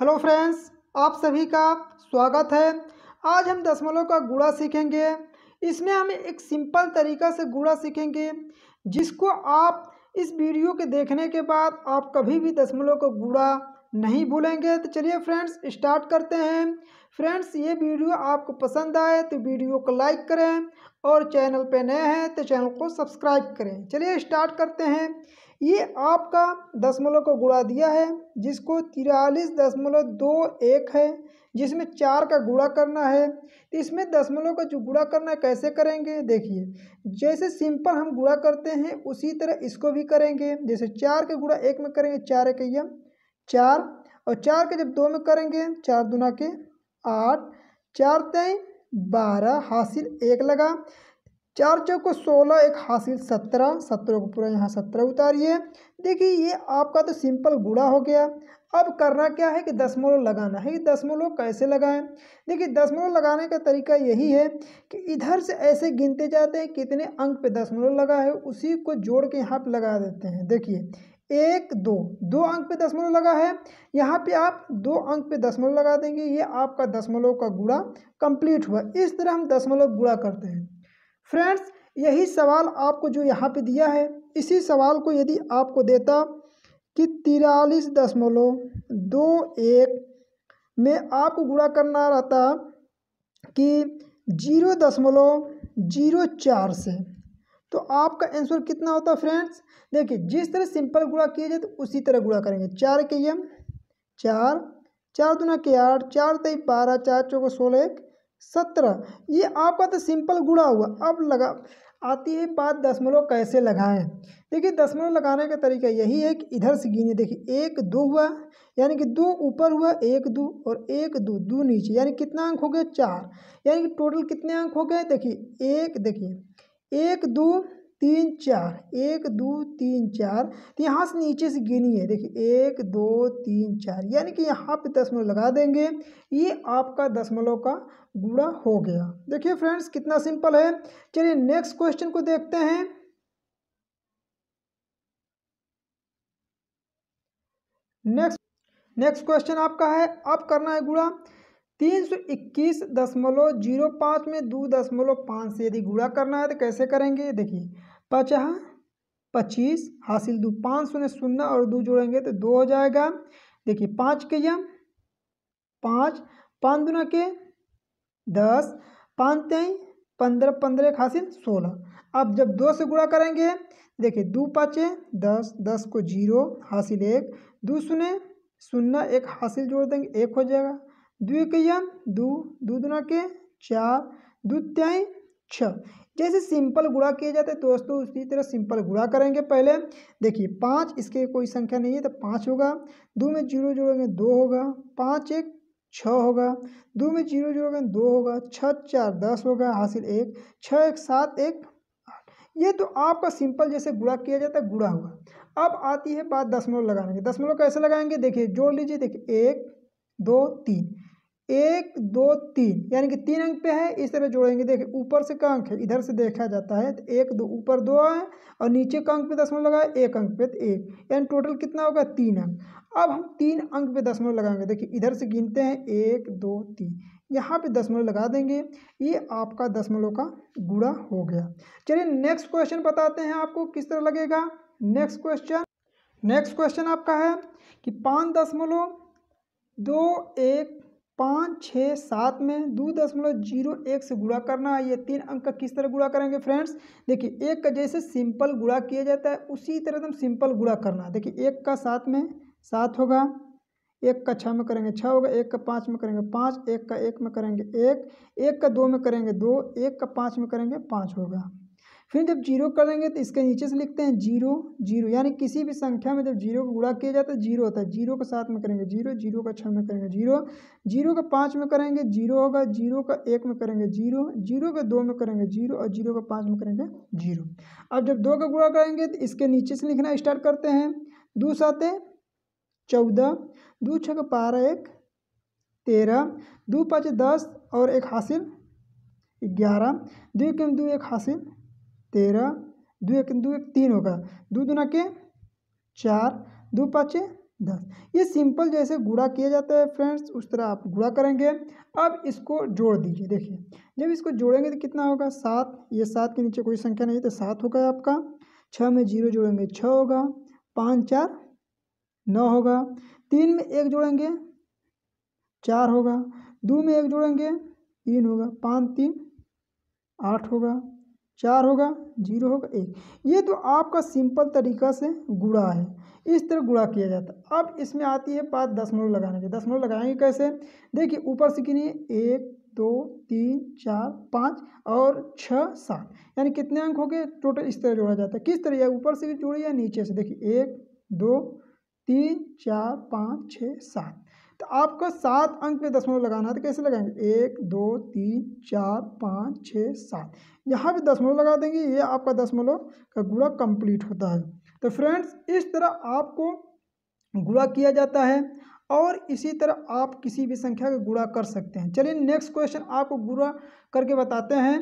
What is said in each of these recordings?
hello friends आप सभी का स्वागत है आज हम दशमलव का गुड़ा सीखेंगे इसमें हम एक सिंपल तरीका से गुड़ा सीखेंगे जिसको आप इस वीडियो के देखने के बाद आप कभी भी दशमलव का गुड़ा नहीं भूलेंगे तो चलिए फ्रेंड्स स्टार्ट करते हैं फ्रेंड्स ये वीडियो आपको पसंद आए तो वीडियो को लाइक करें और चैनल पे नए हैं तो चैनल को सब्सक्राइब करें चलिए स्टार्ट करते हैं ये आपका दशमलव को गुड़ा दिया है जिसको तिरालीस दशमलव दो एक है जिसमें चार का गुड़ा करना है तो इसमें दशमलव का जो गुड़ा करना है कैसे करेंगे देखिए जैसे सिंपल हम गुड़ा करते हैं उसी तरह इसको भी करेंगे जैसे चार का गुड़ा एक में करेंगे चार एक या चार और चार के जब दो में करेंगे चार दुना के आठ चार तय बारह हासिल एक लगा चार चौक को सोलह एक हासिल सत्रह सत्रह को पूरा यहाँ सत्रह उतारिए देखिए ये आपका तो सिंपल गुड़ा हो गया अब करना क्या है कि दसमलव लगाना है कि दसमलव कैसे लगाएं देखिए दसमलव लगाने का तरीका यही है कि इधर से ऐसे गिनते जाते हैं कितने अंक पे दसमलव लगा है उसी को जोड़ के यहाँ पर लगा देते हैं देखिए एक दो दो अंक पे दसमलव लगा है यहाँ पे आप दो अंक पे दसमलव लगा देंगे ये आपका दसमलव का गुड़ा कंप्लीट हुआ इस तरह हम दसमलव गुड़ा करते हैं फ्रेंड्स यही सवाल आपको जो यहाँ पे दिया है इसी सवाल को यदि आपको देता कि तिरालीस दशमलव दो एक में आपको गुणा करना रहता कि जीरो दशमलव जीरो चार से तो आपका आंसर कितना होता फ्रेंड्स देखिए जिस तरह सिंपल गुणा किया जाए तो उसी तरह गुणा करेंगे चार के यम चार चार दुना के आठ चार तेई बारह चार चौको सोलह एक सत्रह ये आपका तो सिंपल गुणा हुआ अब लगा आती है बात दशमलव कैसे लगाएं देखिए दशमलव लगाने का तरीका यही है कि इधर से गिने देखिए एक दो हुआ यानी कि दो ऊपर हुआ एक दो और एक दो दो नीचे यानी कितना अंक हो गया चार यानी कि टोटल कितने अंक हो गए देखिए एक देखिए एक दो तीन चार एक दो तीन चार तो यहाँ से नीचे से गिनी है देखिए एक दो तीन चार यानी कि यहाँ पे दसमलव लगा देंगे ये आपका दसमलव का गुड़ा हो गया देखिए फ्रेंड्स कितना सिंपल है चलिए नेक्स्ट क्वेश्चन को देखते हैं नेक्स्ट नेक्स्ट क्वेश्चन आपका है अब करना है गुड़ा तीन सौ इक्कीस दशमलव जीरो पाँच में दो दशमलव पाँच से यदि गुणा करना है तो कैसे करेंगे देखिए पचह पच्चीस हासिल दो पाँच शून्य शून्य और दो जोड़ेंगे तो दो हो जाएगा देखिए पाँच के यम पाँच पाँच दुना के दस पाँच तेई पंद्रह पंद्रह एक हासिल सोलह अब जब दो से गुणा करेंगे देखिए दो पाँचे दस दस को जीरो हासिल एक दो शून्य शून्य एक हासिल जोड़ देंगे एक हो जाएगा दो दो दो दुना के चार दो त्याई छः जैसे सिंपल गुणा किए जाते हैं तो दोस्तों उसी तरह सिंपल गुणा करेंगे पहले देखिए पाँच इसके कोई संख्या नहीं है तो पाँच होगा दो में जीरो जोड़ेंगे दो होगा पाँच एक छः होगा दो में जीरो जोड़ेंगे दो होगा छः चार दस होगा हासिल एक छः एक सात एक आठ ये तो आपका सिंपल जैसे गुणा किया जाता है गुणा हुआ अब आती है बात दसमलव लगाने की दसमलव कैसे लगाएंगे देखिए जोड़ लीजिए देखिए एक दो तीन एक दो तीन यानी कि तीन अंक पे है इस तरह जोड़ेंगे देखिए ऊपर से का अंक है इधर से देखा जाता है तो एक दो ऊपर दो है और नीचे का अंक पे दसमलव लगा एक अंक पे तो एक यानी टोटल कितना होगा तीन अंक अब हम तीन अंक पे दसमलव लगाएंगे देखिए इधर से गिनते हैं एक दो तीन यहाँ पे दसमलव लगा देंगे ये आपका दसमलव का गुड़ा हो गया चलिए नेक्स्ट क्वेश्चन बताते हैं आपको किस तरह लगेगा नेक्स्ट क्वेश्चन नेक्स्ट क्वेश्चन आपका है कि पाँच दशमलव दो एक पाँच छः सात में दो दशमलव जीरो एक से गुणा करना है ये तीन अंक का किस तरह गुणा करेंगे फ्रेंड्स देखिए एक का जैसे सिंपल गुणा किया जाता है उसी तरह एकदम सिंपल गुणा करना है देखिए एक का सात में सात होगा एक का छः में करेंगे छः होगा एक का पाँच में करेंगे पाँच एक का एक में करेंगे एक एक का दो में करेंगे दो एक का पाँच में करेंगे पाँच होगा फिर जब जीरो करेंगे तो इसके नीचे से लिखते हैं जीरो जीरो यानी किसी भी संख्या में जब जीरो को गुणा किया जाता है जीरो होता है जीरो का सात में करेंगे जीरो जीरो का छः में करेंगे जीरो जीरो का पाँच में करेंगे जीरो होगा जीरो का एक में करेंगे जीरो जीरो का दो में करेंगे जीरो और जीरो का पाँच में करेंगे जीरो अब जब दो का गुणा करेंगे तो इसके नीचे से लिखना स्टार्ट करते हैं दो साते चौदह दो छः का बारह एक तेरह दो पाँच दस और एक हासिल ग्यारह दो कम दो एक हासिल तेरह दो एक दो एक तीन होगा दो दूना के चार दो पाँचे दस ये सिंपल जैसे गुड़ा किया जाता है फ्रेंड्स उस तरह आप गुड़ा करेंगे अब इसको जोड़ दीजिए देखिए जब इसको जोड़ेंगे तो कितना होगा सात ये सात के नीचे कोई संख्या नहीं तो सात होगा आपका छः में जीरो जोड़ेंगे छः होगा पाँच चार नौ होगा तीन में एक जोड़ेंगे चार होगा दो में एक जोड़ेंगे तीन होगा पाँच तीन आठ होगा चार होगा जीरो होगा एक ये तो आपका सिंपल तरीका से गुड़ा है इस तरह गुड़ा किया जाता है अब इसमें आती है बात दसमलव लगाने की दसमलव लगाएंगे कैसे देखिए ऊपर से कितनी एक दो तीन चार पाँच और छः सात यानी कितने अंक हो गए टोटल इस तरह जोड़ा जाता है किस तरह या ऊपर से जोड़े या नीचे से देखिए एक दो तीन चार पाँच छः सात तो आपको सात अंक पे दसमलव लगाना है तो कैसे लगाएंगे एक दो तीन चार पाँच छः सात यहाँ भी दसमलव लगा देंगे ये आपका दसमलव का गुड़ा कंप्लीट होता है तो फ्रेंड्स इस तरह आपको गुड़ा किया जाता है और इसी तरह आप किसी भी संख्या का गुड़ा कर सकते हैं चलिए नेक्स्ट क्वेश्चन आपको गुड़ा करके बताते हैं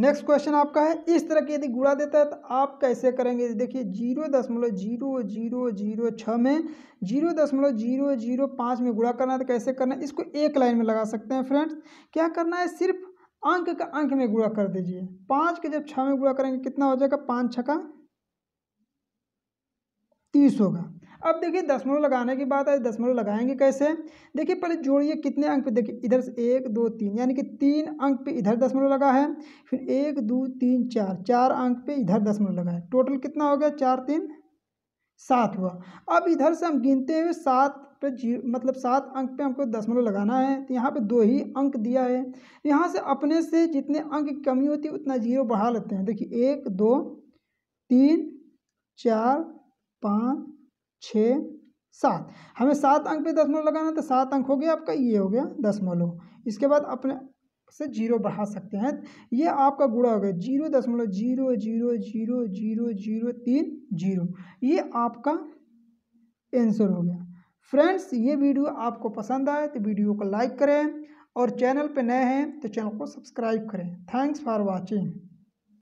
नेक्स्ट क्वेश्चन आपका है इस तरह की यदि गुड़ा देता है तो आप कैसे करेंगे देखिए जीरो दशमलव जीरो जीरो जीरो छः में जीरो दशमलव जीरो जीरो पाँच में गुड़ा करना है तो कैसे करना है इसको एक लाइन में लगा सकते हैं फ्रेंड्स क्या करना है सिर्फ अंक का अंक में गुड़ा कर दीजिए पाँच के जब छः में गुड़ा करेंगे कितना हो जाएगा पाँच छः का तीस होगा अब देखिए दसमलव लगाने की बात है दसमलव लगाएंगे कैसे देखिए पहले जोड़िए कितने अंक पे देखिए इधर से एक दो तीन यानी कि तीन अंक पे इधर दसमलव लगा है फिर एक दो तीन चार चार अंक पे इधर दसमलव लगा है टोटल कितना हो गया चार तीन सात हुआ अब इधर से हम गिनते हुए सात पे जीरो मतलब सात अंक पे हमको दसमलव लगाना है तो यहाँ पे दो ही अंक दिया है यहाँ से अपने से जितने अंक की कमी होती है उतना जीरो बढ़ा लेते हैं देखिए एक दो तीन चार पाँच छः सात हमें सात अंक पे दसमलव लगाना तो सात अंक हो गया आपका ये हो गया दसमलव इसके बाद अपने से जीरो बढ़ा सकते हैं ये आपका गुड़ा हो गया जीरो दसमलव zero zero zero zero zero तीन जीरो ये आपका आंसर हो गया फ्रेंड्स ये वीडियो आपको पसंद आए तो वीडियो को लाइक करें और चैनल पर नए हैं तो चैनल को सब्सक्राइब करें थैंक्स फॉर वॉचिंग